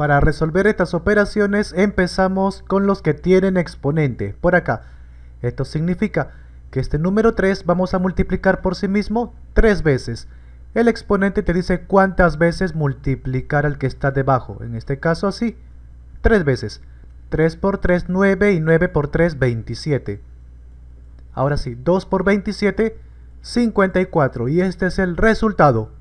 Para resolver estas operaciones empezamos con los que tienen exponente, por acá. Esto significa que este número 3 vamos a multiplicar por sí mismo 3 veces. El exponente te dice cuántas veces multiplicar al que está debajo, en este caso así, 3 veces. 3 por 3, 9 y 9 por 3, 27. Ahora sí, 2 por 27, 54 y este es el resultado.